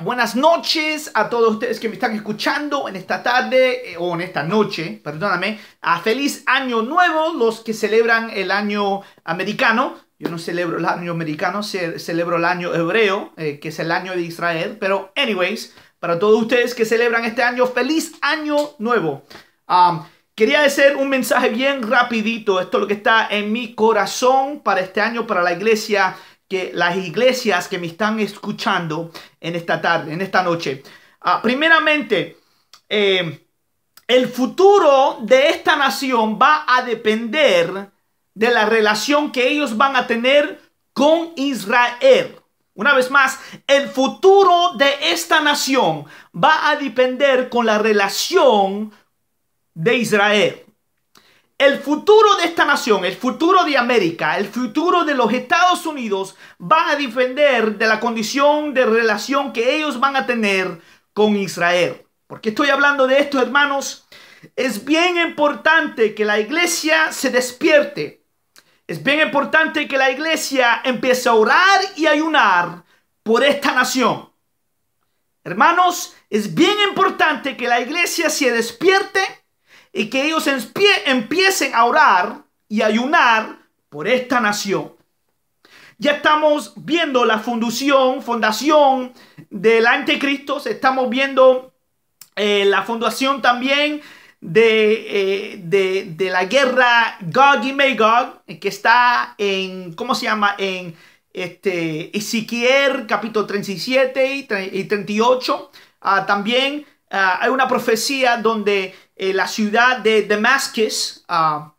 buenas noches a todos ustedes que me están escuchando en esta tarde eh, o en esta noche, perdóname. A ah, feliz año nuevo los que celebran el año americano. Yo no celebro el año americano, celebro el año hebreo, eh, que es el año de Israel. Pero, anyways, para todos ustedes que celebran este año, feliz año nuevo. Quería hacer un mensaje bien rapidito. Esto es lo que está en mi corazón para este año, para la iglesia que las iglesias que me están escuchando en esta tarde, en esta noche. Ah, primeramente, eh, el futuro de esta nación va a depender de la relación que ellos van a tener con Israel. Una vez más, el futuro de esta nación va a depender con la relación de Israel. El futuro de esta nación, el futuro de América, el futuro de los Estados Unidos va a depender de la condición de relación que ellos van a tener con Israel. Porque estoy hablando de esto, hermanos? Es bien importante que la iglesia se despierte. Es bien importante que la iglesia empiece a orar y ayunar por esta nación. Hermanos, es bien importante que la iglesia se despierte y que ellos empiecen a orar y ayunar por esta nación. Ya estamos viendo la fundación, fundación del anticristo, estamos viendo eh, la fundación también eh, de, la guerra Gog y Magog, que está en, ¿cómo se llama? En este, Ezequiel capítulo 37 y 38. Ah, también Ah, hay una profecía donde eh, la ciudad de Damasco ah,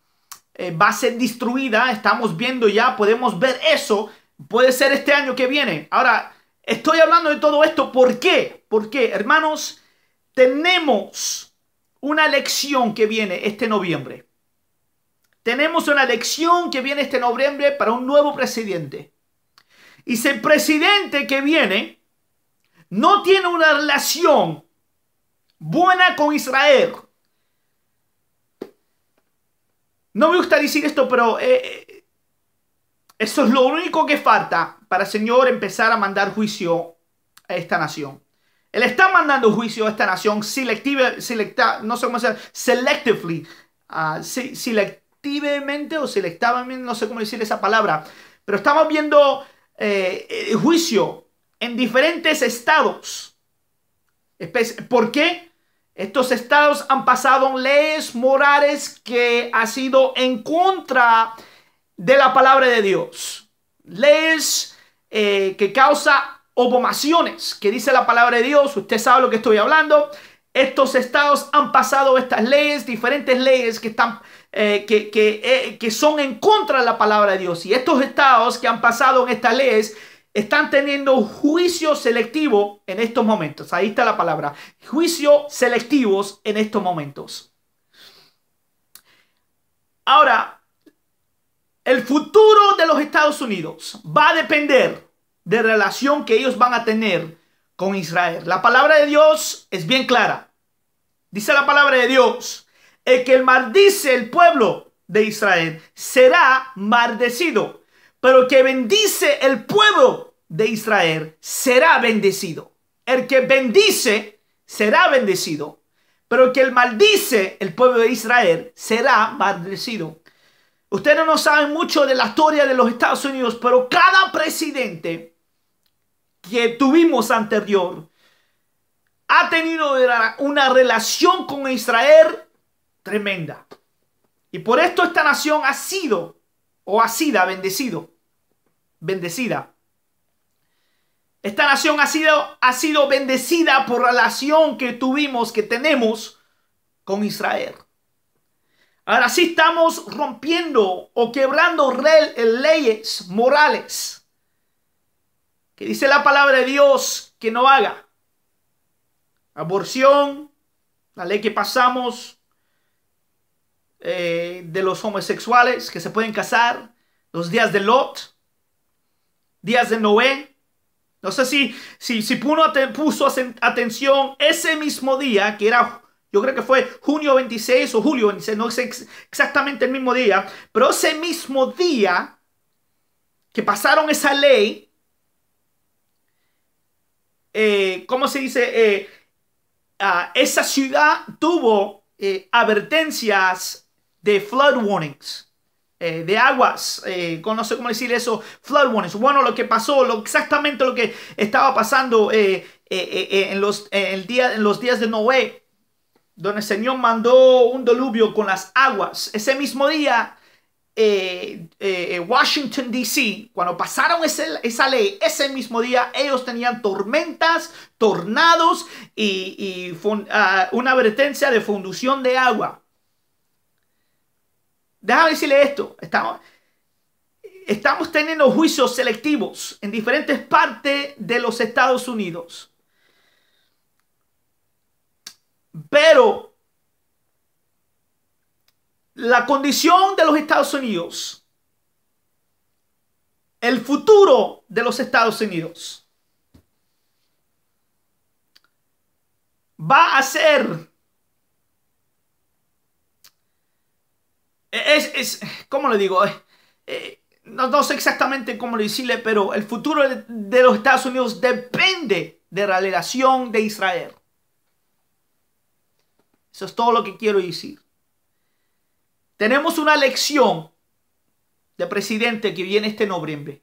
eh, va a ser destruida. Estamos viendo ya, podemos ver eso. Puede ser este año que viene. Ahora, estoy hablando de todo esto. ¿Por qué? Porque, hermanos, tenemos una elección que viene este noviembre. Tenemos una elección que viene este noviembre para un nuevo presidente. Y ese presidente que viene no tiene una relación buena con Israel. No me gusta decir esto, pero eh, eh, eso es lo único que falta para el Señor empezar a mandar juicio a esta nación. Él está mandando juicio a esta nación selectiva, selecta, no sé cómo selectively, ah, selectivamente o selectivamente, no sé cómo decir esa palabra, pero estamos viendo eh, juicio en diferentes estados. ¿Por qué? Estos estados han pasado leyes morales que ha sido en contra de la palabra de Dios. Leyes eh, que causa ovomaciones que dice la palabra de Dios. Usted sabe lo que estoy hablando. Estos estados han pasado estas leyes, diferentes leyes que están eh, que, que, eh, que, son en contra de la palabra de Dios. Y estos estados que han pasado en estas leyes están teniendo juicio selectivo en estos momentos. Ahí está la palabra. Juicio selectivos en estos momentos. Ahora, el futuro de los Estados Unidos va a depender de relación que ellos van a tener con Israel. La palabra de Dios es bien clara. Dice la palabra de Dios, el que maldice el pueblo de Israel será maldecido, pero que bendice el pueblo de Israel será bendecido. El que bendice será bendecido, pero el que el maldice el pueblo de Israel será maldecido. Ustedes no saben mucho de la historia de los Estados Unidos, pero cada presidente que tuvimos anterior ha tenido una relación con Israel tremenda. Y por esto esta nación ha sido o ha sido bendecido, bendecida. Esta nación ha sido, ha sido bendecida por la relación que tuvimos, que tenemos con Israel. Ahora sí estamos rompiendo o quebrando leyes morales que dice la palabra de Dios que no haga. Aborción, la ley que pasamos eh, de los homosexuales que se pueden casar, los días de Lot, días de Noé, no sé si, si, si Puno puso atención ese mismo día, que era, yo creo que fue junio 26 o julio 26, no sé exactamente el mismo día, pero ese mismo día que pasaron esa ley, eh, ¿cómo se dice? Eh, ah, esa ciudad tuvo eh, advertencias de flood warnings. Eh, de aguas, eh, no sé cómo decir eso, flood warnings. Bueno, lo que pasó, lo, exactamente lo que estaba pasando eh, en, los, el día, en los días de Noé, donde el Señor mandó un diluvio con las aguas. Ese mismo día, Washington, D.C., cuando pasaron esa ley, ese mismo día ellos tenían tormentas, tornados y, ah, una advertencia de fundición de agua. Déjame decirle esto. Estamos, estamos teniendo juicios selectivos en diferentes partes de los Estados Unidos. Pero la condición de los Estados Unidos, el futuro de los Estados Unidos, va a ser Es, es, ¿cómo le digo? Eh, no, no, sé exactamente cómo decirle, pero el futuro de, los Estados Unidos depende de la relación de Israel. Eso es todo lo que quiero decir. Tenemos una lección. de presidente que viene este noviembre.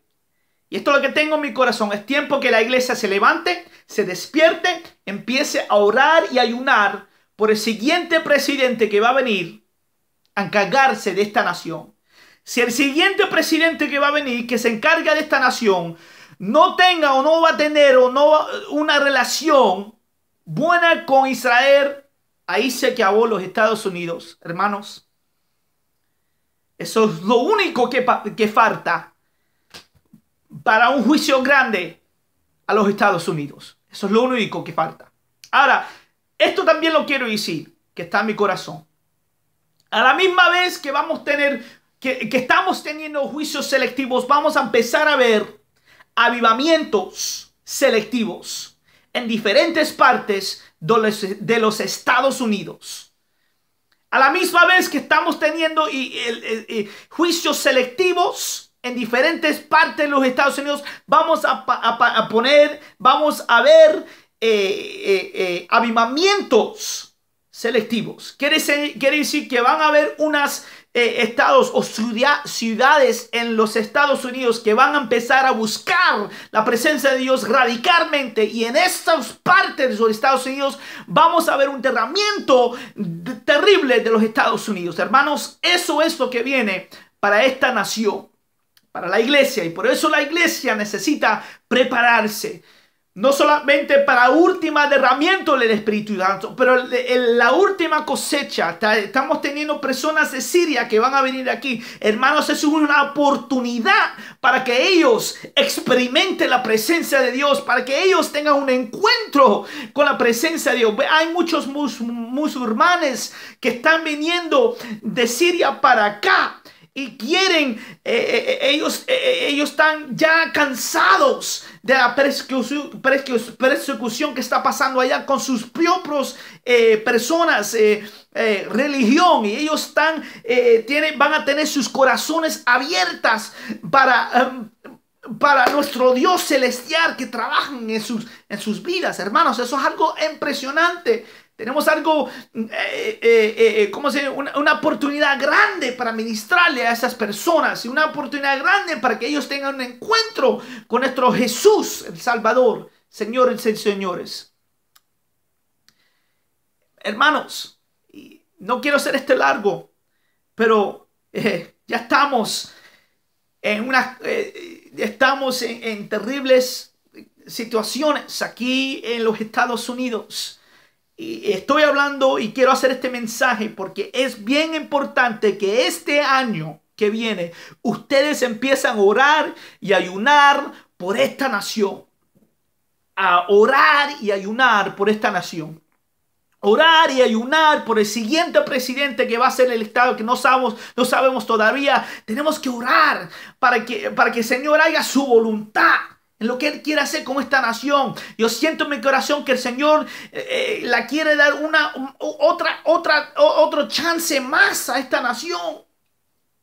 Y esto lo que tengo en mi corazón. Es tiempo que la iglesia se levante, se despierte, empiece a orar y ayunar por el siguiente presidente que va a venir a encargarse de esta nación, si el siguiente presidente que va a venir, que se encarga de esta nación, no tenga o no va a tener o no una relación buena con Israel, ahí se acabó los Estados Unidos, hermanos. Eso es lo único que, que falta para un juicio grande a los Estados Unidos. Eso es lo único que falta. Ahora, esto también lo quiero decir, que está en mi corazón. A la misma vez que vamos a tener, que, estamos teniendo juicios selectivos, vamos a empezar a ver avivamientos selectivos en diferentes partes de los, Estados Unidos. A la misma vez que estamos teniendo y, juicios selectivos en diferentes partes de los Estados Unidos, vamos a, poner, vamos a ver eh, eh, eh, avivamientos selectivos. Quiere, decir que van a haber unas eh, estados o ciudades en los Estados Unidos que van a empezar a buscar la presencia de Dios radicalmente y en estas partes de los Estados Unidos vamos a ver un derramamiento terrible de los Estados Unidos. Hermanos, eso es lo que viene para esta nación, para la iglesia y por eso la iglesia necesita prepararse no solamente para última derramiento del Espíritu Santo, pero la última cosecha. Estamos teniendo personas de Siria que van a venir aquí. Hermanos, es una oportunidad para que ellos experimenten la presencia de Dios, para que ellos tengan un encuentro con la presencia de Dios. Hay muchos musulmanes que están viniendo de Siria para acá y quieren, eh, eh, eh, ellos, ellos están ya cansados de la persecución, persecución que está pasando allá con sus propios personas, religión, y ellos están, tienen, van a tener sus corazones abiertas para... Em, para nuestro Dios celestial que trabaja en sus, en sus vidas, hermanos. Eso es algo impresionante. Tenemos algo, mm, eh, eh, eh, eh, ¿cómo se Una, oportunidad grande para ministrarle a esas personas y una oportunidad grande para que ellos tengan un encuentro con nuestro Jesús, el Salvador, señores y señores. Hermanos, no quiero hacer este largo, pero ya estamos en una, estamos en terribles situaciones aquí en los Estados Unidos estoy hablando y quiero hacer este mensaje porque es bien importante que este año que viene ustedes empiezan a orar y ayunar por esta nación. A orar y ayunar por esta nación. Orar y ayunar por el siguiente presidente que va a ser el Estado, que no sabemos, no sabemos todavía. Tenemos que orar para que, para que el Señor haga su voluntad en lo que Él quiere hacer con esta nación. Yo siento en mi corazón que el Señor eh, eh, la quiere dar una, otra, otra, otro chance más a esta nación.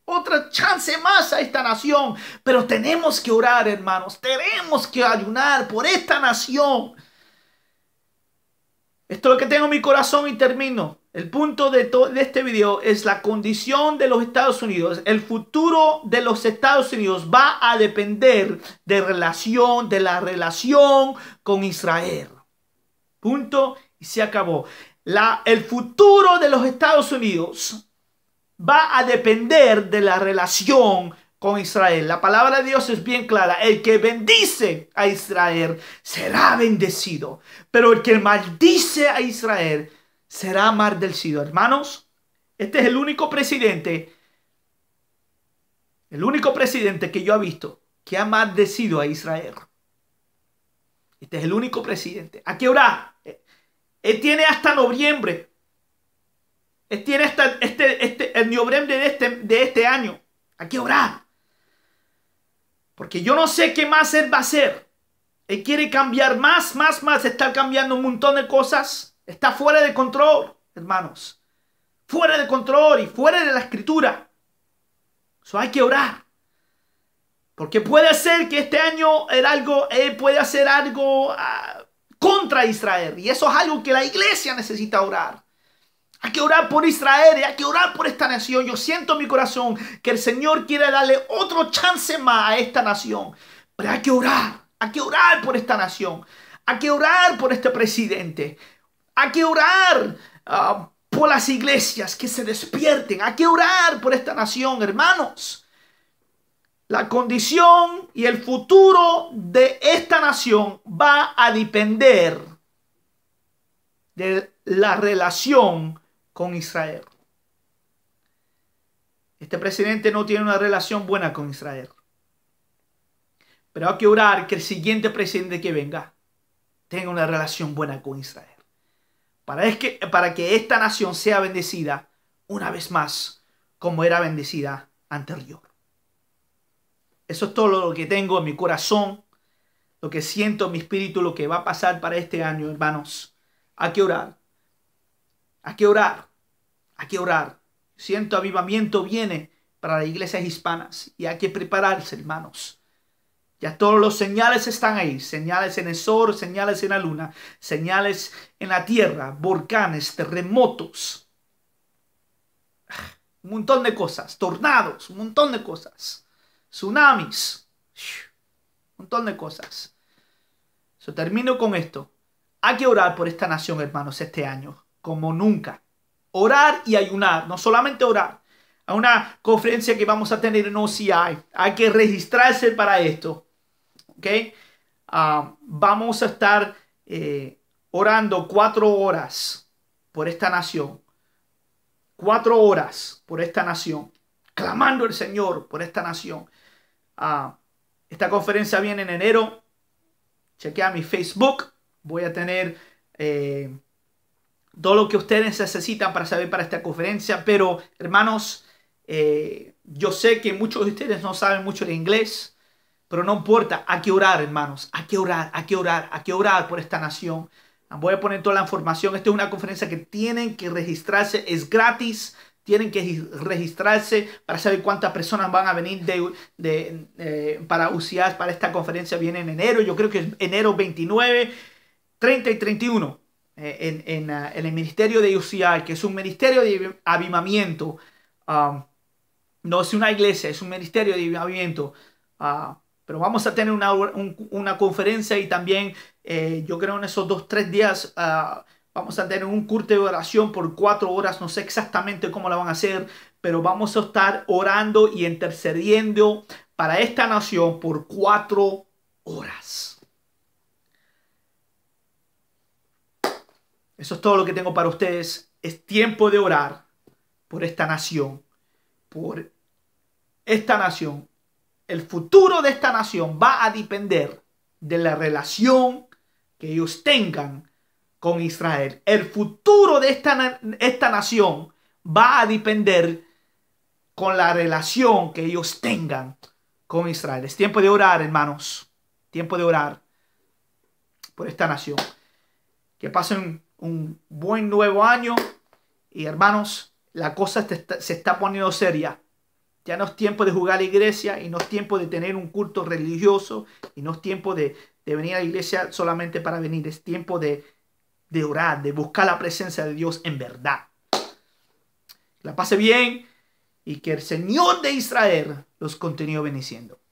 Otra chance más a esta nación. Pero tenemos que orar, hermanos. Tenemos que ayunar por esta nación. Esto es lo que tengo en mi corazón y termino. El punto de, de este video es la condición de los Estados Unidos. El futuro de los Estados Unidos va a depender de, relación, de la relación con Israel. Punto y se acabó. La, el futuro de los Estados Unidos va a depender de la relación con Israel. La palabra de Dios es bien clara. El que bendice a Israel será bendecido, pero el que maldice a Israel será Sido. Hermanos, este es el único presidente, el único presidente que yo he visto que ha maldecido a Israel. Este es el único presidente. ¿A qué hora? Él tiene hasta noviembre. Él tiene hasta este, este, el noviembre de este, de este año. ¿A qué hora? Porque yo no sé qué más él va a hacer. Él quiere cambiar más, más, más. Está cambiando un montón de cosas. Está fuera de control, hermanos. Fuera de control y fuera de la escritura. Eso hay que orar. Porque puede ser que este año era algo, eh, puede hacer algo ah, contra Israel. Y eso es algo que la iglesia necesita orar. Hay que orar por Israel y hay que orar por esta nación. Yo siento en mi corazón que el Señor quiere darle otro chance más a esta nación. Pero hay que orar, hay que orar por esta nación. Hay que orar por este presidente. Hay que orar ah, por las iglesias que se despierten. Hay que orar por esta nación, hermanos. La condición y el futuro de esta nación va a depender de la relación con Israel. Este presidente no tiene una relación buena con Israel. Pero hay que orar que el siguiente presidente que venga tenga una relación buena con Israel para, que, para que esta nación sea bendecida una vez más como era bendecida anterior. Eso es todo lo que tengo en mi corazón, lo que siento en mi espíritu, lo que va a pasar para este año, hermanos. Hay que orar. Hay que orar. Hay que orar. Siento avivamiento viene para las iglesias hispanas y hay que prepararse, hermanos. Ya todos los señales están ahí, señales en el sol, señales en la luna, señales en la tierra, volcanes, terremotos, ah, un montón de cosas, tornados, un montón de cosas, tsunamis, un montón de cosas. Yo termino con esto. Hay que orar por esta nación, hermanos, este año, como nunca. Orar y ayunar, no solamente orar. A una conferencia que vamos a tener en OCI, hay que registrarse para esto. ¿ok? Ah, vamos a estar eh, orando cuatro horas por esta nación. Cuatro horas por esta nación. Clamando al Señor por esta nación. Ah, esta conferencia viene en enero. Chequea mi Facebook. Voy a tener eh, todo lo que ustedes necesitan para saber para esta conferencia. Pero, hermanos, eh, yo sé que muchos de ustedes no saben mucho el inglés. Pero no importa, hay que orar, hermanos. Hay que orar, hay que orar, hay que orar por esta nación. Ah, voy a poner toda la información. Esta es una conferencia que tienen que registrarse. Es gratis. Tienen que registrarse para saber cuántas personas van a venir eh, para UCIAS para esta conferencia. Viene en enero. Yo creo que es enero 29, 30 y 31. Eh, en, ah, en, el ministerio de UCI, que es un ministerio de avivamiento. Ah, no es una iglesia, es un ministerio de avivamiento. Pero vamos a tener una, conferencia y también eh, yo creo en esos dos, tres días ah, vamos a tener un curso de oración por cuatro horas. No sé exactamente cómo la van a hacer, pero vamos a estar orando y intercediendo para esta nación por cuatro horas. Eso es todo lo que tengo para ustedes. Es tiempo de orar por esta nación, por esta nación el futuro de esta nación va a depender de la relación que ellos tengan con Israel. El futuro de esta, nación va a depender con la relación que ellos tengan con Israel. Es tiempo de orar, hermanos. Tiempo de orar por esta nación. Que pasen un buen nuevo año. Y hermanos, la cosa se está poniendo seria. Ya no es tiempo de jugar a la iglesia y no es tiempo de tener un culto religioso y no es tiempo de, venir a la iglesia solamente para venir. Es tiempo de, de orar, de buscar la presencia de Dios en verdad. la pase bien y que el Señor de Israel los continúe bendiciendo.